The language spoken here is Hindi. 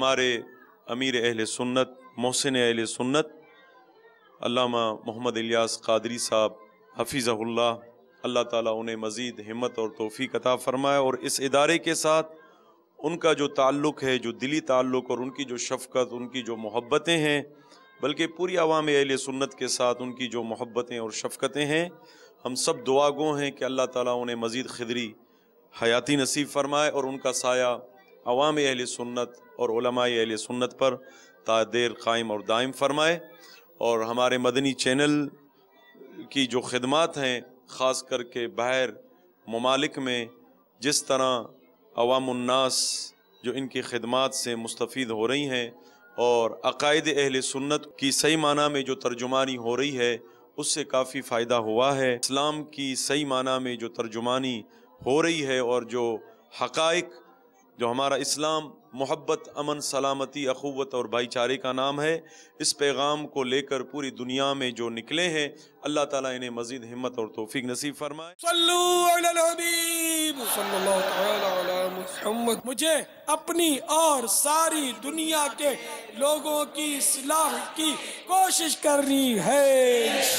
हमारे अमीर अहल सुन्नत मोहसिन अहल सुन्नत अल्लामा मोहम्मद इलियास कादरी साहब हफीज़ल्ला अल्लाह ताला उन्हें मज़ीद हिम्मत और तोहफ़ी कता फ़रमाए और इस इदारे के साथ उनका जो ताल्लुक़ है जो दिली ताल्लुक़ और उनकी जो शफ़क़त उनकी जो मोहब्बतें हैं बल्कि पूरी आवाम अहल सुन्नत के साथ उनकी जो मोहब्बतें और शफ़क़तें हैं हम सब दुआगो हैं कि अल्लाह ताला उन्हें मज़ीद खदरी हयाती नसीब फरमाए और उनका साया अवाम अहल सुन्नत और अहल सुन्नत पर तादेर कायम और दायम फरमाए और हमारे मदनी चैनल की जो खदमात हैं ख़ास करके बाहर ममालिक में जिस तरह अवामन्नास जो इनकी खदमात से मुस्तफ़ हो रही हैं और अकायद अहल सुन्नत की सही माना में जो तर्जुमानी हो रही है उससे काफ़ी फ़ायदा हुआ है इस्लाम की सही माना में जो तर्जुमानी हो रही है और जो हकाइक जो हमारा इस्लाम मोहब्बत अमन सलामती अखवत और भाईचारे का नाम है इस पैगाम को लेकर पूरी दुनिया में जो निकले हैं अल्लाह ताला इन्हें मजीद हिम्मत और तोफीक नसीब फरमाए मुझे अपनी और सारी दुनिया के लोगों की सलाह की कोशिश करनी है